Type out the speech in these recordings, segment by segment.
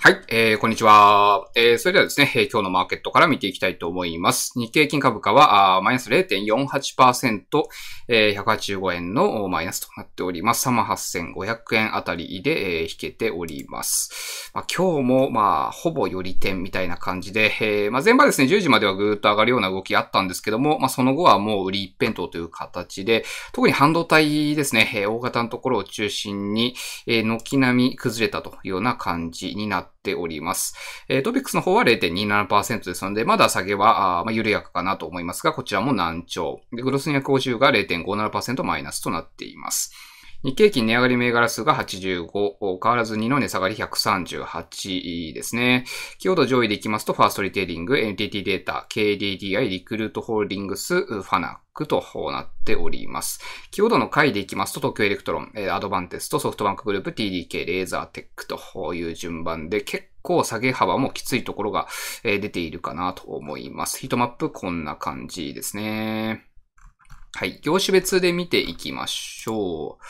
はい、えー、こんにちは。えー、それではですね、えー、今日のマーケットから見ていきたいと思います。日経金株価は、あマイナス0.48%、えー、185円のマイナスとなっております。38,500円あたりで、えー、引けております。まあ、今日も、まあ、ほぼ寄り点みたいな感じで、えー、まあ、前場ですね、10時まではぐーっと上がるような動きあったんですけども、まあ、その後はもう売り一辺倒という形で、特に半導体ですね、えー、大型のところを中心に、えー、軒並み崩れたというような感じになってております。えー、トピックスの方は0.27%ですので、まだ下げは、あまあ、緩やかかなと思いますが、こちらも難聴。グロス250が0.57%マイナスとなっています。日経金値上がり銘柄数が85、変わらず2の値下がり138ですね。強度上位でいきますと、ファーストリテイリング、NTT データ、KDDI、リクルートホールディングス、ファナックとなっております。キーワードの回でいきますと、東京エレクトロン、アドバンテスト、ソフトバンクグループ、TDK、レーザーテックという順番で、結構下げ幅もきついところが出ているかなと思います。ヒートマップこんな感じですね。はい。業種別で見ていきましょう。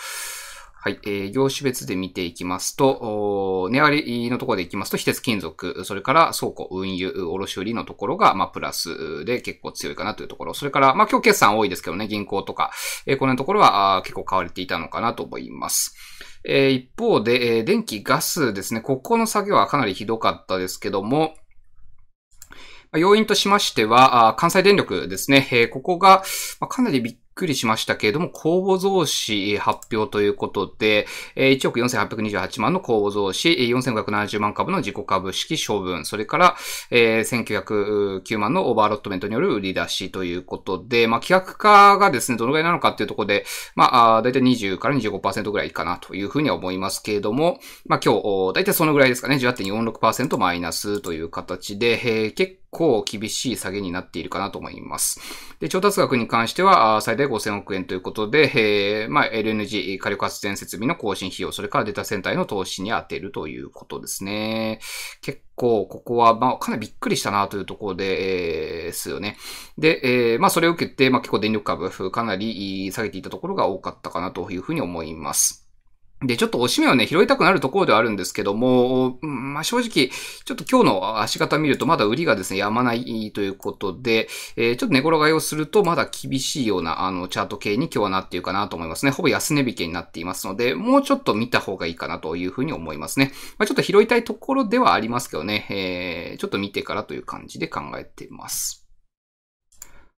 はい。えー、業種別で見ていきますと、値上がりのところでいきますと、非鉄金属、それから倉庫、運輸、卸売のところが、まあ、プラスで結構強いかなというところ。それから、まあ、今日決算多いですけどね、銀行とか、えー、このところは結構買われていたのかなと思います。えー、一方で、えー、電気、ガスですね。ここの作業はかなりひどかったですけども、要因としましては、関西電力ですね。ここが、かなりびっくりしましたけれども、公募増資発表ということで、1億4828万の公募増資、4570万株の自己株式処分、それから、1909万のオーバーロットメントによる売り出しということで、まあ、規約化がですね、どのぐらいなのかっていうところで、まあ、だいたい20から25%ぐらいかなというふうには思いますけれども、まあ、今日、だいたいそのぐらいですかね、18.46%マイナスという形で、構厳しい下げになっているかなと思います。で、調達額に関しては、最大5000億円ということで、えー、まあ、LNG、火力発電設備の更新費用、それからデータセンターへの投資に充てるということですね。結構、ここは、まあ、かなりびっくりしたなというところで、えー、すよね。で、えー、まあ、それを受けて、まあ、結構電力株、かなり下げていたところが多かったかなというふうに思います。で、ちょっとおしめをね、拾いたくなるところではあるんですけども、まあ、正直、ちょっと今日の足型見るとまだ売りがですね、やまないということで、えー、ちょっと寝転がりをするとまだ厳しいような、あの、チャート系に今日はなっているかなと思いますね。ほぼ安値引けになっていますので、もうちょっと見た方がいいかなというふうに思いますね。まあ、ちょっと拾いたいところではありますけどね、えー、ちょっと見てからという感じで考えています。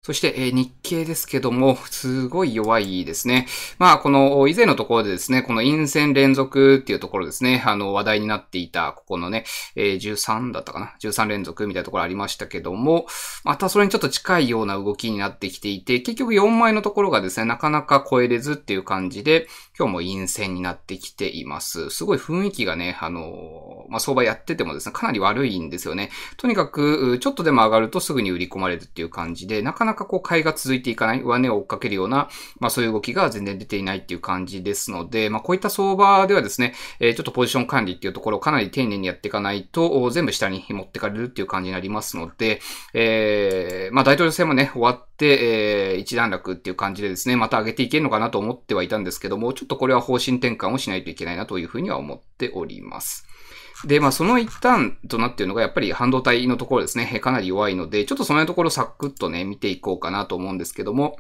そして、え日経ですけども、すごい弱いですね。まあ、この以前のところでですね、この陰線連続っていうところですね、あの話題になっていた、ここのね、え13だったかな ?13 連続みたいなところありましたけども、またそれにちょっと近いような動きになってきていて、結局4枚のところがですね、なかなか超えれずっていう感じで、今日も陰線になってきています。すごい雰囲気がね、あの、まあ、相場やっててもですね、かなり悪いんですよね。とにかく、ちょっとでも上がるとすぐに売り込まれるっていう感じで、なかなかなかこう買いが続いていかない、上値を追っかけるような、まあそういう動きが全然出ていないっていう感じですので、まあこういった相場ではですね、えー、ちょっとポジション管理っていうところをかなり丁寧にやっていかないと、全部下に持ってかれるっていう感じになりますので、えー、まあ大統領選もね、終わって、えー、一段落っていう感じでですね、また上げていけるのかなと思ってはいたんですけども、ちょっとこれは方針転換をしないといけないなというふうには思っております。で、まあ、その一端となっているのが、やっぱり半導体のところですね。かなり弱いので、ちょっとそのところサクッとね、見ていこうかなと思うんですけども、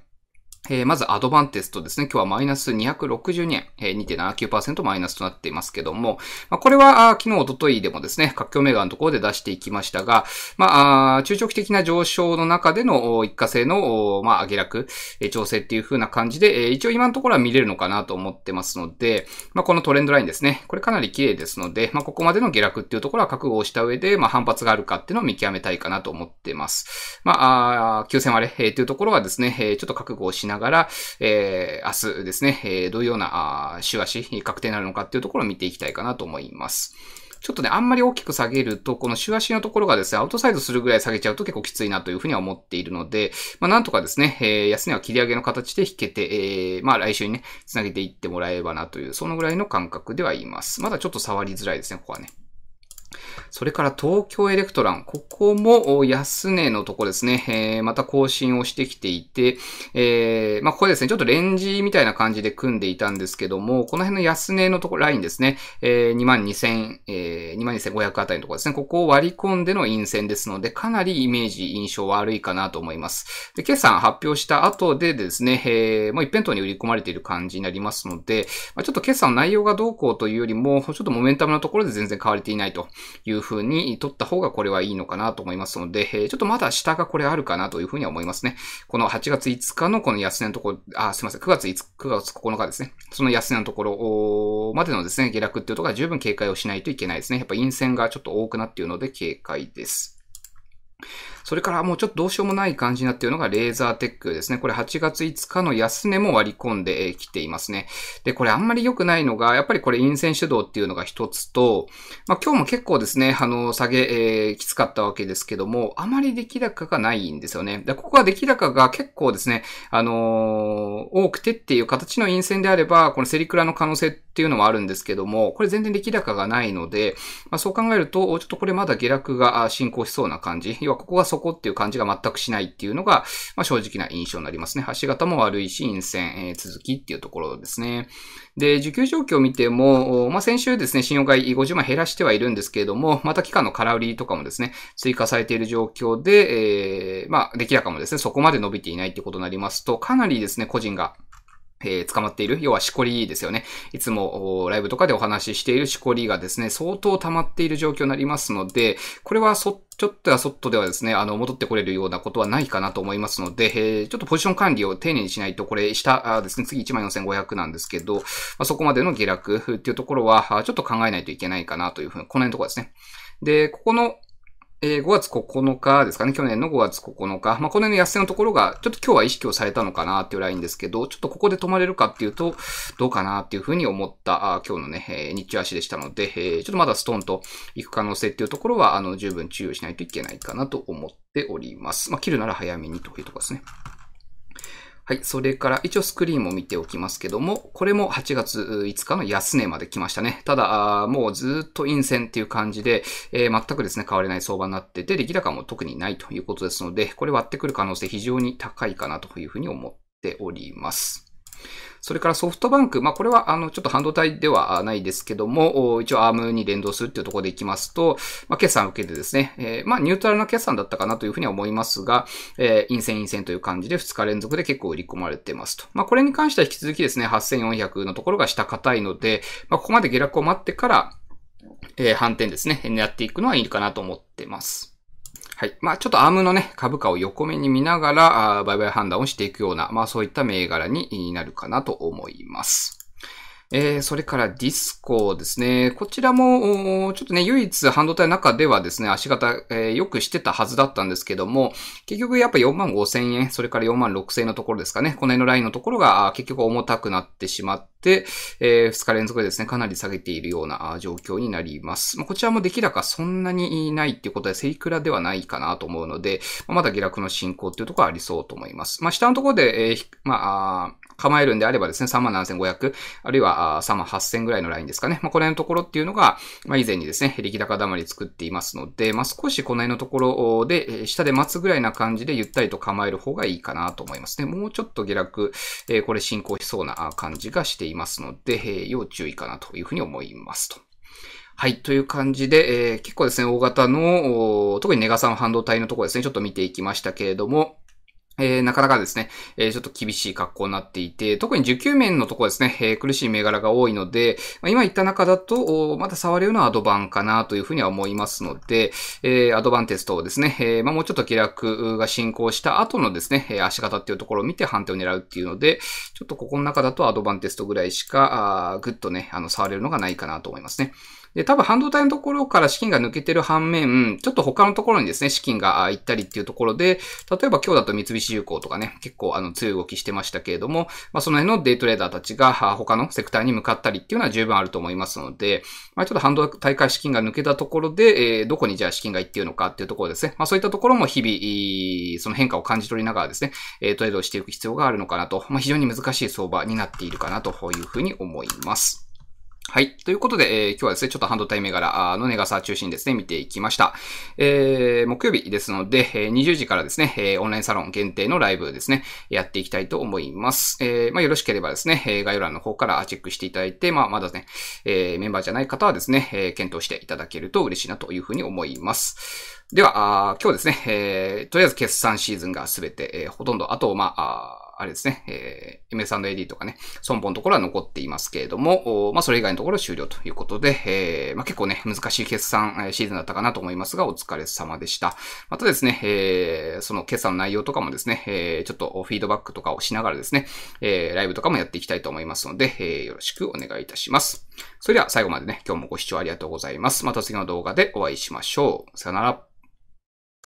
えー、まずアドバンテストですね。今日はマイナス262円、え2.79%マイナスとなっていますけども、まあ、これは昨日、おとといでもですね、各況メガのところで出していきましたが、まあ、中長期的な上昇の中での一過性の、まあ、下落、え調整っていう風な感じで、え一応今のところは見れるのかなと思ってますので、まあ、このトレンドラインですね。これかなり綺麗ですので、まあ、ここまでの下落っていうところは覚悟をした上で、まあ、反発があるかっていうのを見極めたいかなと思ってます。まあ、9000割れ、えてというところはですね、えちょっと覚悟をしながらながら、えー、明日ですね、えー、どういうようなあ週足、確定になるのかっていうところを見ていきたいかなと思います。ちょっとね、あんまり大きく下げると、この週足のところがですね、アウトサイドするぐらい下げちゃうと結構きついなというふうには思っているので、まあなんとかですね、えー、安値は切り上げの形で引けて、えー、まあ来週にね、繋げていってもらえればなという、そのぐらいの感覚ではいます。まだちょっと触りづらいですね、ここはね。それから東京エレクトラン。ここも安値のとこですね。えー、また更新をしてきていて、えー、まあ、ここですね、ちょっとレンジみたいな感じで組んでいたんですけども、この辺の安値のところ、ラインですね。えー、2 2えー、2 5 0 0あたりのところですね。ここを割り込んでの陰線ですので、かなりイメージ、印象悪いかなと思います。で、決算発表した後でですね、えー、もう一辺倒に売り込まれている感じになりますので、まあ、ちょっと決算の内容がどうこうというよりも、ちょっとモメンタムのところで全然変われていないと。いう風に取った方がこれはいいのかなと思いますので、えちょっとまだ下がこれあるかなという風には思いますね。この8月5日のこの安値のところ、あ、すいません、9月5日、9月9日ですね。その安値のところまでのですね、下落っていうところは十分警戒をしないといけないですね。やっぱ陰線がちょっと多くなっているので警戒です。それからもうちょっとどうしようもない感じになっているのがレーザーテックですね。これ8月5日の安値も割り込んできていますね。で、これあんまり良くないのが、やっぱりこれ陰線主導っていうのが一つと、まあ今日も結構ですね、あの、下げ、えー、きつかったわけですけども、あまり出来高がないんですよね。で、ここは出来高が結構ですね、あのー、多くてっていう形の陰線であれば、このセリクラの可能性っていうのはあるんですけども、これ全然出来高がないので、まあそう考えると、ちょっとこれまだ下落が進行しそうな感じ。要はここがそこっていう感じが全くしないっていうのが、まあ、正直な印象になりますね。橋型も悪いし、陰線、えー、続きっていうところですね。で、受給状況を見ても、まあ、先週ですね、信用買い50万減らしてはいるんですけれども、また期間の空売りとかもですね、追加されている状況で、えー、まあ、出来高もですね、そこまで伸びていないってことになりますと、かなりですね、個人がえー、捕まっている、要はしこりですよね。いつもライブとかでお話ししているしこりがですね、相当溜まっている状況になりますので、これはそ、ちょっとやそっとではですね、あの、戻ってこれるようなことはないかなと思いますので、えー、ちょっとポジション管理を丁寧にしないと、これ下ですね、次14,500なんですけど、まあ、そこまでの下落っていうところは、ちょっと考えないといけないかなというふうに、この辺のところですね。で、ここの、えー、5月9日ですかね、去年の5月9日。まあ、この辺の安値のところが、ちょっと今日は意識をされたのかなっていうラインですけど、ちょっとここで止まれるかっていうと、どうかなっていうふうに思った、あ今日のね、えー、日中足でしたので、えー、ちょっとまだストンと行く可能性っていうところは、あの、十分注意しないといけないかなと思っております。まあ、切るなら早めにというところですね。はい。それから、一応スクリーンも見ておきますけども、これも8月5日の安値まで来ましたね。ただ、もうずっと陰線っていう感じで、えー、全くですね、変われない相場になってて、出来高も特にないということですので、これ割ってくる可能性非常に高いかなというふうに思っております。それからソフトバンク、まあ、これは、あの、ちょっと半導体ではないですけども、一応 ARM に連動するっていうところでいきますと、まあ、決算を受けてですね、えー、まあ、ニュートラルな決算だったかなというふうには思いますが、えー、陰線陰線という感じで2日連続で結構売り込まれてますと。まあ、これに関しては引き続きですね、8400のところが下硬いので、まあ、ここまで下落を待ってから、えー、反転ですね、狙っていくのはいいかなと思ってます。はい。まあ、ちょっとアームのね、株価を横目に見ながら、売買判断をしていくような、まあ、そういった銘柄になるかなと思います。えー、それからディスコですね。こちらも、ちょっとね、唯一半導体の中ではですね、足型、えー、よくしてたはずだったんですけども、結局やっぱ4万5千円、それから4万6千円のところですかね。この辺のラインのところが結局重たくなってしまって、えー、2日連続でですね、かなり下げているような状況になります。まあ、こちらも出来高そんなにないっていうことで、セイクラではないかなと思うので、まあ、まだ下落の進行っていうところはありそうと思います。まあ、下のところで、えー、まあ、構えるんであればですね、37,500、あるいは38,000ぐらいのラインですかね。まあ、この辺のところっていうのが、まあ、以前にですね、力高溜まり作っていますので、まあ、少しこの辺のところで、下で待つぐらいな感じでゆったりと構える方がいいかなと思いますね。もうちょっと下落、えー、これ進行しそうな感じがしていますので、えー、要注意かなというふうに思いますと。はい。という感じで、えー、結構ですね、大型の、特にネガサの半導体のところですね、ちょっと見ていきましたけれども、えー、なかなかですね、えー、ちょっと厳しい格好になっていて、特に受給面のところですね、えー、苦しい銘柄が多いので、まあ、今言った中だと、まだ触れるのはアドバンかなというふうには思いますので、えー、アドバンテストをですね、えー、まあ、もうちょっと下落が進行した後のですね、えー、足型っていうところを見て判定を狙うっていうので、ちょっとここの中だとアドバンテストぐらいしか、あぐっとね、あの、触れるのがないかなと思いますね。で、多分半導体のところから資金が抜けてる反面、ちょっと他のところにですね、資金が行ったりっていうところで、例えば今日だと三菱重工とかね、結構あの強い動きしてましたけれども、まあその辺のデイトレーダーたちが他のセクターに向かったりっていうのは十分あると思いますので、まあちょっと半導体化資金が抜けたところで、えー、どこにじゃあ資金が行っているのかっていうところですね。まあそういったところも日々、その変化を感じ取りながらですね、トレードをしていく必要があるのかなと、まあ非常に難しい相場になっているかなというふうに思います。はい。ということで、えー、今日はですね、ちょっと半導体銘柄の値がさ中心ですね、見ていきました。えー、木曜日ですので、20時からですね、えオンラインサロン限定のライブですね、やっていきたいと思います。えー、まあ、よろしければですね、概要欄の方からチェックしていただいて、まあ、まだね、えメンバーじゃない方はですね、え検討していただけると嬉しいなというふうに思います。では、あ今日ですね、えとりあえず決算シーズンがすべて、えほとんど、あと、まああれですね、えー、MS&AD とかね、損保のところは残っていますけれども、まあ、それ以外のところ終了ということで、えー、まあ、結構ね、難しい決算シーズンだったかなと思いますが、お疲れ様でした。またですね、えー、その決算の内容とかもですね、えー、ちょっとフィードバックとかをしながらですね、えー、ライブとかもやっていきたいと思いますので、えー、よろしくお願いいたします。それでは最後までね、今日もご視聴ありがとうございます。また次の動画でお会いしましょう。さよなら。